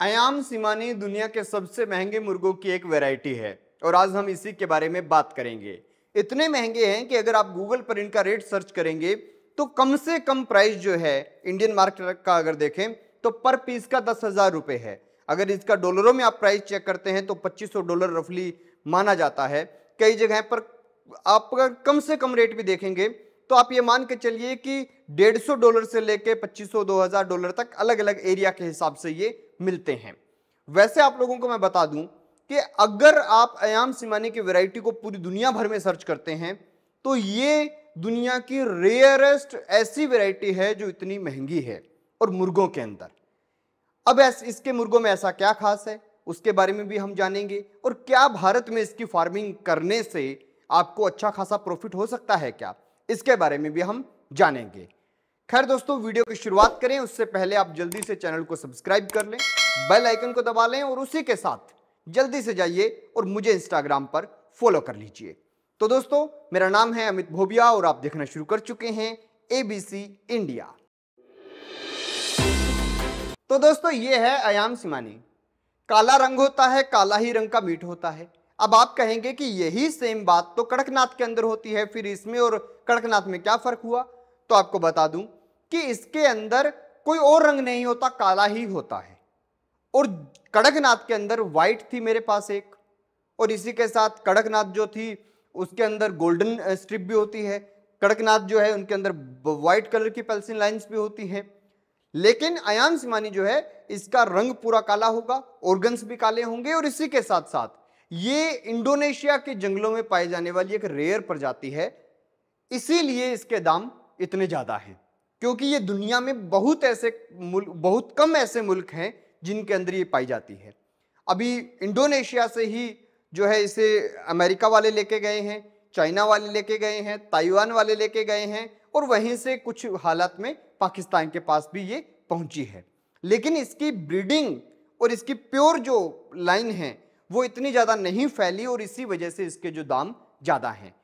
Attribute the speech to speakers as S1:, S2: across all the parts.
S1: आयाम सिमानी दुनिया के सबसे महंगे मुर्गों की एक वैरायटी है और आज हम इसी के बारे में बात करेंगे इतने महंगे हैं कि अगर आप गूगल पर इनका रेट सर्च करेंगे तो कम से कम प्राइस जो है इंडियन मार्केट का अगर देखें तो पर पीस का दस हज़ार रुपये है अगर इसका डॉलरों में आप प्राइस चेक करते हैं तो पच्चीस सौ डॉलर रफली माना जाता है कई जगह पर आप कम से कम रेट भी देखेंगे तो आप ये मान के चलिए कि 150 डॉलर से लेके 2500 2000 डॉलर तक अलग अलग एरिया के हिसाब से ये मिलते हैं वैसे आप लोगों को मैं बता दूं कि अगर आप आयाम सिमानी की वैरायटी को पूरी दुनिया भर में सर्च करते हैं तो ये दुनिया की रेयरेस्ट ऐसी वैरायटी है जो इतनी महंगी है और मुर्गों के अंदर अब ऐस, इसके मुर्गों में ऐसा क्या खास है उसके बारे में भी हम जानेंगे और क्या भारत में इसकी फार्मिंग करने से आपको अच्छा खासा प्रॉफिट हो सकता है क्या इसके बारे में भी हम जानेंगे खैर दोस्तों वीडियो की शुरुआत करें उससे पहले आप जल्दी से चैनल को सब्सक्राइब कर लें बेल आइकन को दबा लें और उसी के साथ जल्दी से जाइए और मुझे इंस्टाग्राम पर फॉलो कर लीजिए तो दोस्तों मेरा नाम है अमित भोबिया और आप देखना शुरू कर चुके हैं एबीसी इंडिया तो दोस्तों ये है अयाम सिमानी काला रंग होता है काला ही रंग का मीट होता है अब आप कहेंगे कि यही सेम बात तो कड़कनाथ के अंदर होती है फिर इसमें और कड़कनाथ में क्या फर्क हुआ तो आपको बता दूं कि इसके अंदर कोई और रंग नहीं होता काला ही होता है और कड़कनाथ के अंदर वाइट थी मेरे पास एक और इसी के साथ कड़कनाथ जो थी उसके अंदर गोल्डन स्ट्रिप भी होती है कड़कनाथ जो है उनके अंदर वाइट कलर की पेल्सिन लाइन्स भी होती हैं लेकिन अयान सिमानी जो है इसका रंग पूरा काला होगा ऑर्गन्स भी काले होंगे और इसी के साथ साथ ये इंडोनेशिया के जंगलों में पाई जाने वाली एक रेयर प्रजाति है इसीलिए इसके दाम इतने ज़्यादा हैं क्योंकि ये दुनिया में बहुत ऐसे मुल्क बहुत कम ऐसे मुल्क हैं जिनके अंदर ये पाई जाती है अभी इंडोनेशिया से ही जो है इसे अमेरिका वाले लेके गए हैं चाइना वाले लेके गए हैं ताइवान वाले लेके गए हैं और वहीं से कुछ हालात में पाकिस्तान के पास भी ये पहुंची है लेकिन इसकी ब्रीडिंग और इसकी प्योर जो लाइन है वो इतनी ज़्यादा नहीं फैली और इसी वजह से इसके जो दाम ज़्यादा हैं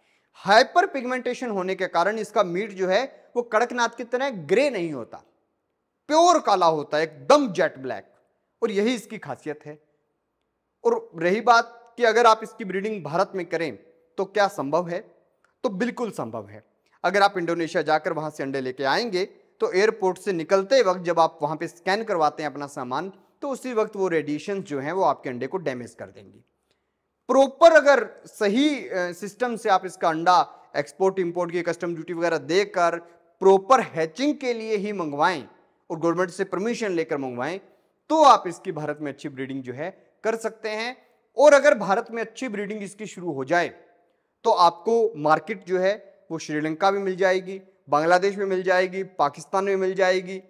S1: हाइपर पिगमेंटेशन होने के कारण इसका मीट जो है वो कड़कनाथ की तरह ग्रे नहीं होता प्योर काला होता है एकदम जेट ब्लैक और यही इसकी खासियत है और रही बात कि अगर आप इसकी ब्रीडिंग भारत में करें तो क्या संभव है तो बिल्कुल संभव है अगर आप इंडोनेशिया जाकर वहां से अंडे लेके आएंगे तो एयरपोर्ट से निकलते वक्त जब आप वहां पे स्कैन करवाते हैं अपना सामान तो उसी वक्त वो रेडिएशन जो हैं वो आपके अंडे को डैमेज कर देंगी प्रॉपर अगर सही सिस्टम से आप इसका अंडा एक्सपोर्ट इंपोर्ट की कस्टम ड्यूटी वगैरह देकर प्रॉपर हैचिंग के लिए ही मंगवाएं और गवर्नमेंट से परमिशन लेकर मंगवाएं तो आप इसकी भारत में अच्छी ब्रीडिंग जो है कर सकते हैं और अगर भारत में अच्छी ब्रीडिंग इसकी शुरू हो जाए तो आपको मार्केट जो है वो श्रीलंका में मिल जाएगी बांग्लादेश में मिल जाएगी पाकिस्तान में मिल जाएगी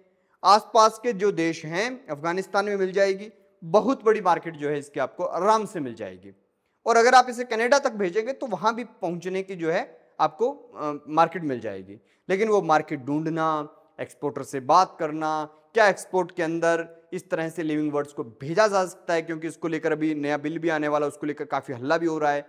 S1: आसपास के जो देश हैं अफगानिस्तान में मिल जाएगी बहुत बड़ी मार्केट जो है इसकी आपको आराम से मिल जाएगी और अगर आप इसे कनाडा तक भेजेंगे तो वहाँ भी पहुँचने की जो है आपको मार्केट मिल जाएगी लेकिन वो मार्केट ढूंढना एक्सपोर्टर से बात करना क्या एक्सपोर्ट के अंदर इस तरह से लिविंग वर्ड्स को भेजा जा सकता है क्योंकि इसको लेकर अभी नया बिल भी आने वाला उसको लेकर काफ़ी हल्ला भी हो रहा है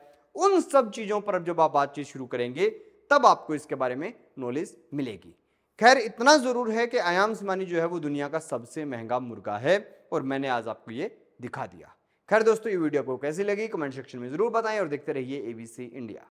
S1: उन सब चीज़ों पर अब जब आप बातचीत शुरू करेंगे तब आपको इसके बारे में नॉलेज मिलेगी खैर इतना ज़रूर है कि आयाम सिमानी जो है वो दुनिया का सबसे महंगा मुर्गा है और मैंने आज आपको ये दिखा दिया खैर दोस्तों ये वीडियो आपको कैसी लगी कमेंट सेक्शन में ज़रूर बताएं और देखते रहिए एबीसी इंडिया